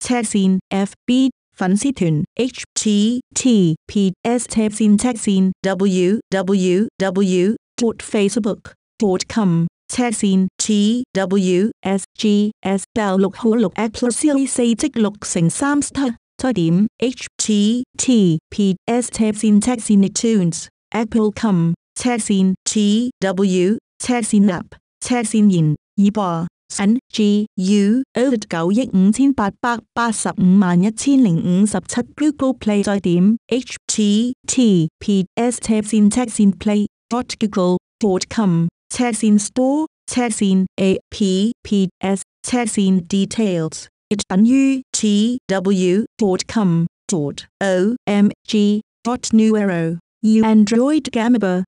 赤線 FB 粉絲團 https 赤線赤線 www.facebook.com 赤線 twsgs 爆六號六 a plus c1 四即六乘三 star điểm https 赤線赤線 iTunes Apple.com 赤線 tw 赤線 app 赤線言耳播。NGU over 九億五千八百八十五萬一千零五十七 Google Play 再點 https 斜線斜線 play dot google dot com 斜線 store 斜線 apps 斜線 details 等於 tw dot com dot omg dot new arrow u Android Gamer